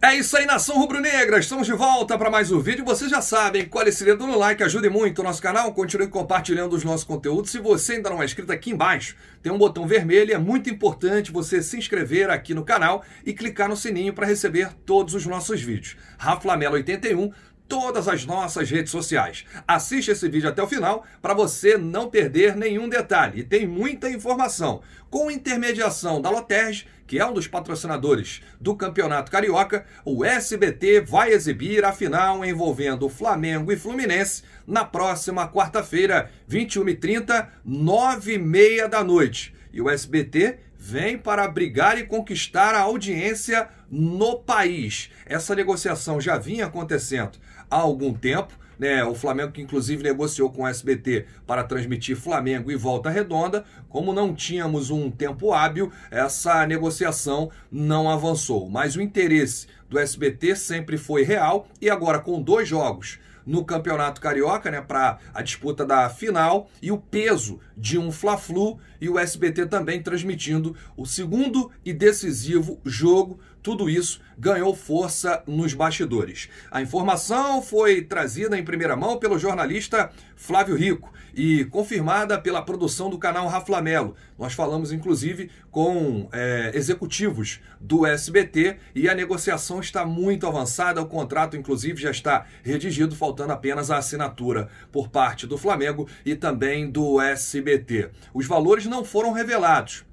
É isso aí, nação rubro-negra. Estamos de volta para mais um vídeo. Vocês já sabem, colhe esse dedo no like, ajude muito o nosso canal. Continue compartilhando os nossos conteúdos. Se você ainda não é inscrito, aqui embaixo tem um botão vermelho. É muito importante você se inscrever aqui no canal e clicar no sininho para receber todos os nossos vídeos. Raflamelo81 todas as nossas redes sociais. Assiste esse vídeo até o final para você não perder nenhum detalhe. E tem muita informação. Com intermediação da Loterge, que é um dos patrocinadores do Campeonato Carioca, o SBT vai exibir a final envolvendo Flamengo e Fluminense na próxima quarta-feira, 21h30, 9h30 da noite. E o SBT vem para brigar e conquistar a audiência no país. Essa negociação já vinha acontecendo há algum tempo. Né, o Flamengo que inclusive negociou com o SBT para transmitir Flamengo e Volta Redonda, como não tínhamos um tempo hábil, essa negociação não avançou. Mas o interesse do SBT sempre foi real e agora com dois jogos no Campeonato Carioca, né, para a disputa da final e o peso de um Fla-Flu e o SBT também transmitindo o segundo e decisivo jogo tudo isso ganhou força nos bastidores. A informação foi trazida em primeira mão pelo jornalista Flávio Rico e confirmada pela produção do canal Raflamelo. Nós falamos, inclusive, com é, executivos do SBT e a negociação está muito avançada. O contrato, inclusive, já está redigido, faltando apenas a assinatura por parte do Flamengo e também do SBT. Os valores não foram revelados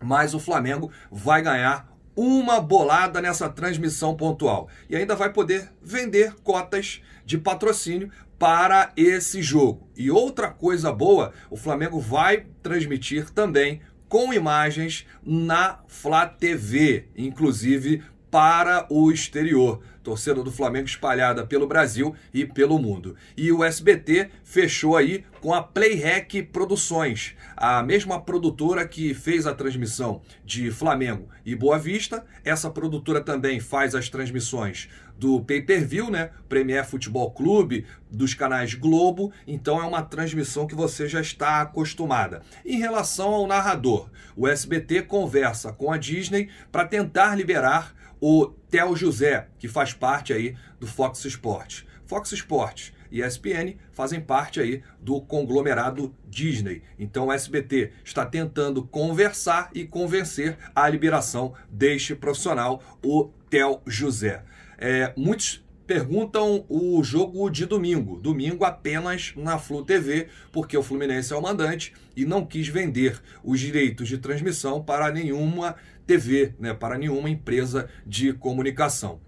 mas o Flamengo vai ganhar uma bolada nessa transmissão pontual. E ainda vai poder vender cotas de patrocínio para esse jogo. E outra coisa boa, o Flamengo vai transmitir também com imagens na Flá TV, inclusive para o exterior. Torcida do Flamengo espalhada pelo Brasil e pelo mundo. E o SBT fechou aí com a Playhack Produções, a mesma produtora que fez a transmissão de Flamengo e Boa Vista. Essa produtora também faz as transmissões do pay-per-view, né? Premier Futebol Clube, dos canais Globo. Então é uma transmissão que você já está acostumada. Em relação ao narrador, o SBT conversa com a Disney para tentar liberar o Theo José, que faz parte aí do Fox Sports. Fox Sports e ESPN fazem parte aí do conglomerado Disney. Então o SBT está tentando conversar e convencer a liberação deste profissional, o Theo José. É, muitos perguntam o jogo de domingo. Domingo apenas na Flu TV, porque o Fluminense é o mandante e não quis vender os direitos de transmissão para nenhuma TV, né, para nenhuma empresa de comunicação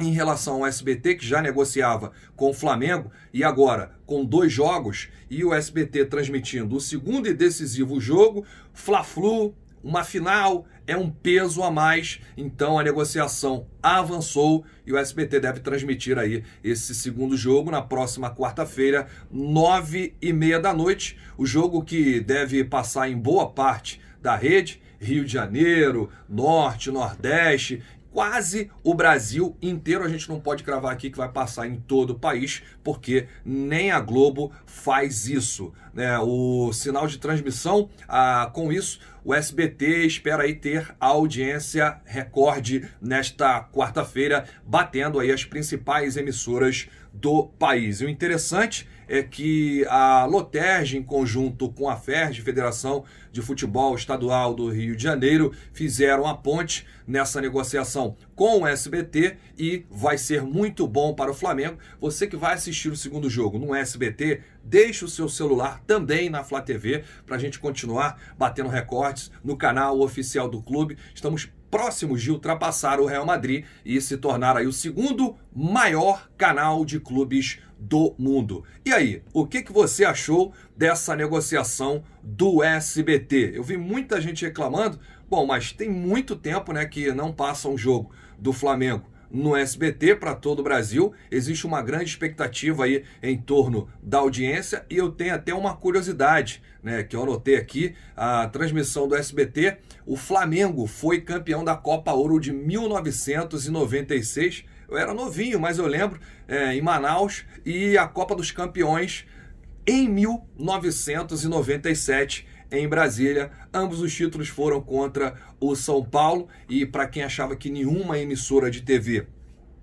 em relação ao SBT, que já negociava com o Flamengo, e agora com dois jogos, e o SBT transmitindo o segundo e decisivo jogo, Fla-Flu, uma final, é um peso a mais, então a negociação avançou e o SBT deve transmitir aí esse segundo jogo na próxima quarta-feira, nove e meia da noite, o jogo que deve passar em boa parte da rede, Rio de Janeiro, Norte, Nordeste, quase o Brasil inteiro. A gente não pode cravar aqui que vai passar em todo o país, porque nem a Globo faz isso. Né? O sinal de transmissão, ah, com isso, o SBT espera aí ter audiência recorde nesta quarta-feira, batendo aí as principais emissoras do país. E o interessante é que a Loterge, em conjunto com a FERJ, Federação de Futebol Estadual do Rio de Janeiro, fizeram a ponte nessa negociação com o SBT e vai ser muito bom para o Flamengo. Você que vai assistir o segundo jogo no SBT, deixe o seu celular também na Flá TV para a gente continuar batendo recordes no canal oficial do clube. Estamos próximos de ultrapassar o Real Madrid e se tornar aí o segundo maior canal de clubes do mundo. E aí, o que, que você achou dessa negociação do SBT? Eu vi muita gente reclamando, bom, mas tem muito tempo né, que não passa um jogo do Flamengo no SBT para todo o Brasil. Existe uma grande expectativa aí em torno da audiência e eu tenho até uma curiosidade, né, que eu anotei aqui, a transmissão do SBT, o Flamengo foi campeão da Copa Ouro de 1996. Eu era novinho, mas eu lembro, é, em Manaus, e a Copa dos Campeões em 1997 em Brasília. Ambos os títulos foram contra o São Paulo e para quem achava que nenhuma emissora de TV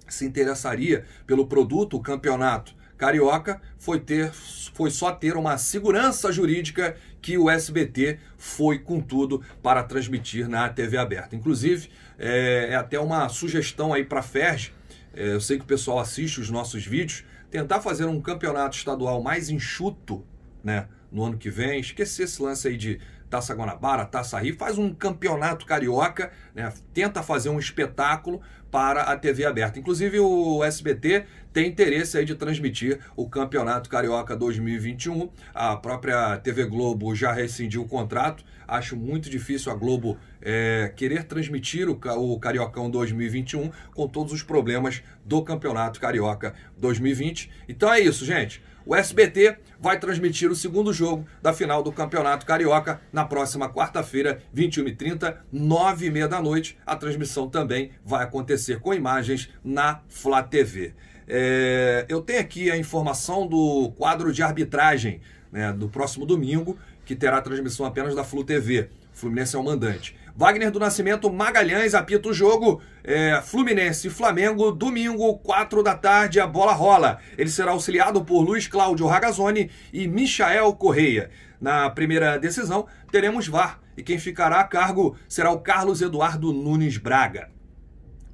se interessaria pelo produto, o campeonato carioca foi ter foi só ter uma segurança jurídica que o SBT foi com tudo para transmitir na TV aberta. Inclusive é, é até uma sugestão aí para a Ferj. É, eu sei que o pessoal assiste os nossos vídeos. Tentar fazer um campeonato estadual mais enxuto, né? no ano que vem, esquecer esse lance aí de Taça Guanabara, Taça Rio, faz um campeonato carioca, né? tenta fazer um espetáculo para a TV aberta. Inclusive o SBT tem interesse aí de transmitir o Campeonato Carioca 2021. A própria TV Globo já rescindiu o contrato. Acho muito difícil a Globo é, querer transmitir o, o Cariocão 2021 com todos os problemas do Campeonato Carioca 2020. Então é isso, gente. O SBT vai transmitir o segundo jogo da final do Campeonato Carioca na próxima quarta-feira, 21h30, 9h30 da noite. A transmissão também vai acontecer com imagens na Flá TV. É, eu tenho aqui a informação do quadro de arbitragem né, do próximo domingo, que terá transmissão apenas da Flu TV. Fluminense é o mandante. Wagner do Nascimento Magalhães apita o jogo. É, Fluminense e Flamengo, domingo, 4 da tarde, a bola rola. Ele será auxiliado por Luiz Cláudio Ragazzoni e Michael Correia. Na primeira decisão, teremos VAR e quem ficará a cargo será o Carlos Eduardo Nunes Braga.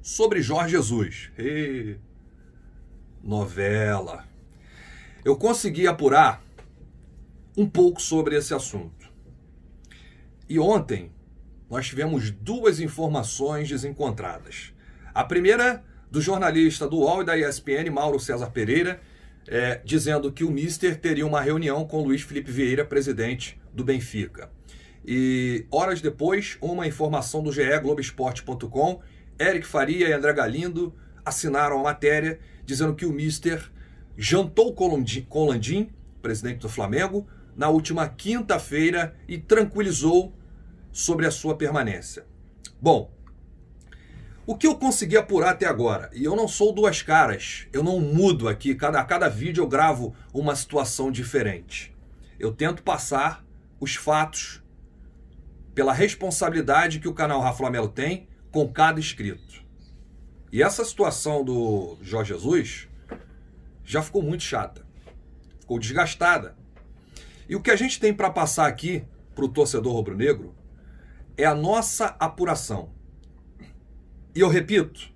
Sobre Jorge Jesus. E... Novela. Eu consegui apurar um pouco sobre esse assunto. E ontem nós tivemos duas informações desencontradas. A primeira, do jornalista do UOL e da ESPN, Mauro César Pereira, é, dizendo que o Mister teria uma reunião com Luiz Felipe Vieira, presidente do Benfica. E horas depois, uma informação do GE Globoesporte.com, Eric Faria e André Galindo assinaram a matéria dizendo que o Mister jantou com Landim, presidente do Flamengo, na última quinta-feira e tranquilizou sobre a sua permanência. Bom, o que eu consegui apurar até agora, e eu não sou duas caras, eu não mudo aqui, cada, a cada vídeo eu gravo uma situação diferente. Eu tento passar os fatos pela responsabilidade que o canal Rafa Melo tem com cada inscrito. E essa situação do Jorge Jesus já ficou muito chata, ficou desgastada. E o que a gente tem para passar aqui para o torcedor rubro-negro é a nossa apuração. E eu repito,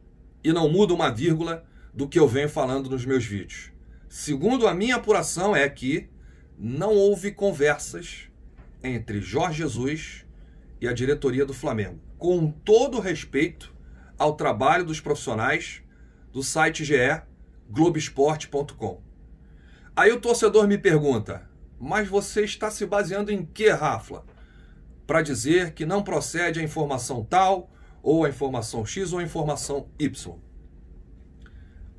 e não mudo uma vírgula do que eu venho falando nos meus vídeos. Segundo a minha apuração, é que não houve conversas entre Jorge Jesus e a diretoria do Flamengo. Com todo respeito ao trabalho dos profissionais do site GE Globoesporte.com. Aí o torcedor me pergunta: mas você está se baseando em que, Rafa? para dizer que não procede a informação tal, ou a informação X, ou a informação Y.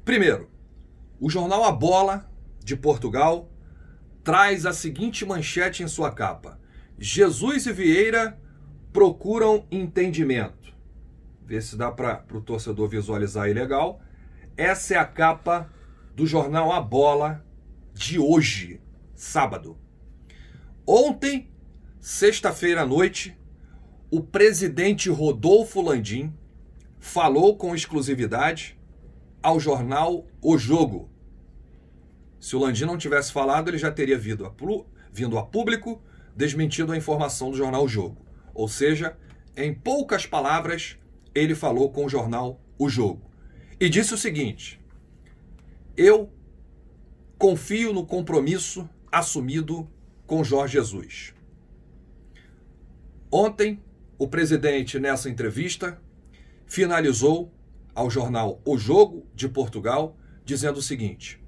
Primeiro, o jornal A Bola, de Portugal, traz a seguinte manchete em sua capa: Jesus e Vieira procuram entendimento. Ver se dá para o torcedor visualizar aí legal. Essa é a capa do jornal A Bola de hoje, sábado. Ontem, Sexta-feira à noite, o presidente Rodolfo Landim falou com exclusividade ao jornal O Jogo. Se o Landim não tivesse falado, ele já teria vindo a, vindo a público desmentido a informação do jornal O Jogo. Ou seja, em poucas palavras, ele falou com o jornal O Jogo e disse o seguinte: Eu confio no compromisso assumido com Jorge Jesus. Ontem, o presidente, nessa entrevista, finalizou ao jornal O Jogo de Portugal, dizendo o seguinte: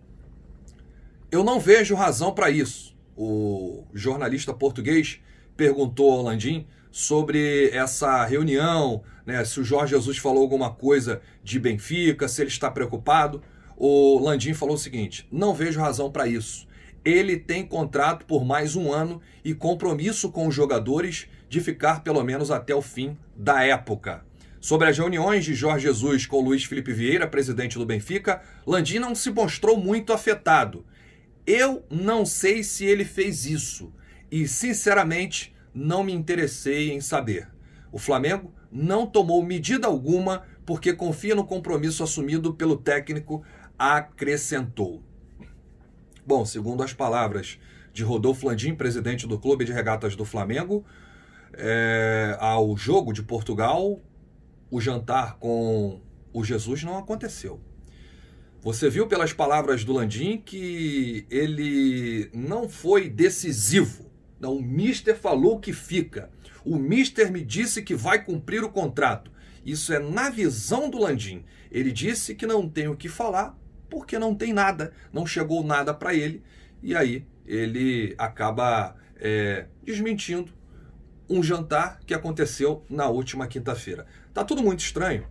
Eu não vejo razão para isso. O jornalista português perguntou ao Landim sobre essa reunião, né, se o Jorge Jesus falou alguma coisa de Benfica, se ele está preocupado. O Landim falou o seguinte: não vejo razão para isso. Ele tem contrato por mais um ano e compromisso com os jogadores de ficar pelo menos até o fim da época. Sobre as reuniões de Jorge Jesus com Luiz Felipe Vieira, presidente do Benfica, Landim não se mostrou muito afetado. Eu não sei se ele fez isso e, sinceramente, não me interessei em saber. O Flamengo não tomou medida alguma porque confia no compromisso assumido pelo técnico, acrescentou. Bom, segundo as palavras de Rodolfo Landim, presidente do Clube de Regatas do Flamengo, é, ao jogo de Portugal, o jantar com o Jesus não aconteceu. Você viu pelas palavras do Landim que ele não foi decisivo. Não, o mister falou que fica. O mister me disse que vai cumprir o contrato. Isso é na visão do Landim. Ele disse que não tem o que falar porque não tem nada, não chegou nada para ele. E aí ele acaba é, desmentindo um jantar que aconteceu na última quinta-feira. Tá tudo muito estranho.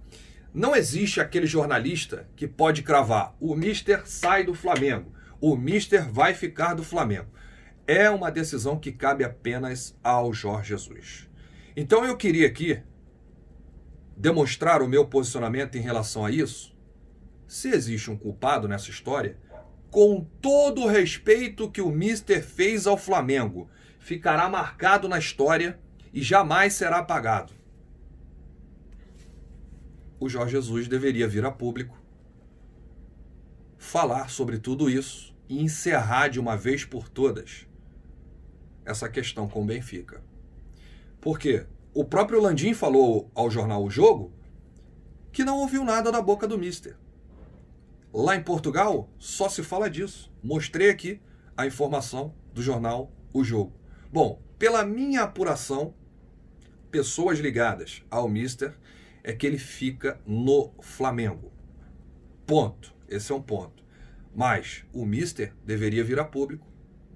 Não existe aquele jornalista que pode cravar: o Mister sai do Flamengo, o Mister vai ficar do Flamengo. É uma decisão que cabe apenas ao Jorge Jesus. Então eu queria aqui demonstrar o meu posicionamento em relação a isso. Se existe um culpado nessa história, com todo o respeito que o Mister fez ao Flamengo, ficará marcado na história e jamais será apagado. O Jorge Jesus deveria vir a público, falar sobre tudo isso e encerrar de uma vez por todas essa questão com o Benfica. Porque o próprio Landim falou ao jornal O Jogo que não ouviu nada da boca do Mister. Lá em Portugal só se fala disso. Mostrei aqui a informação do jornal O Jogo. Bom, pela minha apuração, pessoas ligadas ao Mister é que ele fica no Flamengo. Ponto. Esse é um ponto. Mas o Mister deveria vir a público,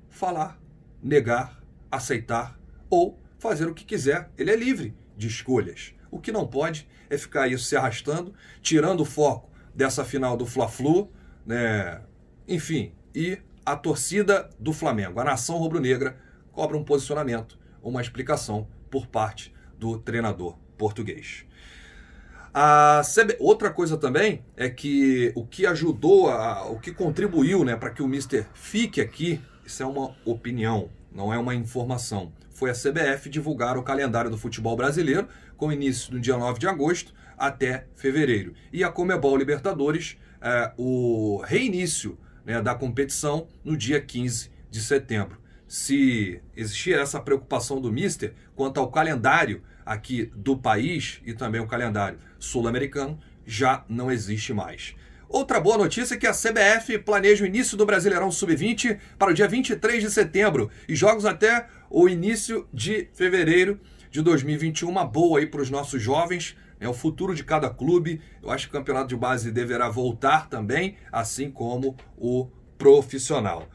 falar, negar, aceitar ou fazer o que quiser. Ele é livre de escolhas. O que não pode é ficar isso se arrastando, tirando o foco dessa final do Fla-Flu, né? Enfim, e a torcida do Flamengo, a nação rubro-negra, cobra um posicionamento, uma explicação por parte do treinador português. CB... Outra coisa também é que o que ajudou, a... o que contribuiu né, para que o Mister fique aqui, isso é uma opinião, não é uma informação. Foi a CBF divulgar o calendário do futebol brasileiro, com início no dia 9 de agosto até fevereiro. E a Comebol Libertadores, é, o reinício né, da competição no dia 15 de setembro se existia essa preocupação do Mister quanto ao calendário aqui do país e também o calendário sul-americano, já não existe mais. Outra boa notícia é que a CBF planeja o início do Brasileirão Sub-20 para o dia 23 de setembro e jogos até o início de fevereiro de 2021. Uma boa aí para os nossos jovens, né? o futuro de cada clube. Eu acho que o campeonato de base deverá voltar também, assim como o profissional.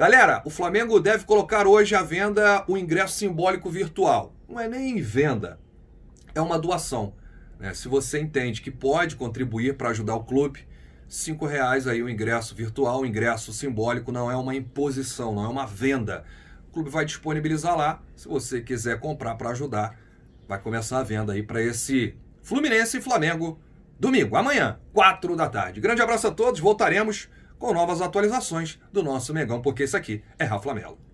Galera, o Flamengo deve colocar hoje à venda o ingresso simbólico virtual. Não é nem venda, é uma doação. Né? Se você entende que pode contribuir para ajudar o clube, cinco reais aí o ingresso virtual, o ingresso simbólico não é uma imposição, não é uma venda. O clube vai disponibilizar lá. Se você quiser comprar para ajudar, vai começar a venda aí para esse Fluminense e Flamengo domingo, amanhã, quatro da tarde. Grande abraço a todos, voltaremos com novas atualizações do nosso Mengão, porque isso aqui é Rafa Mello.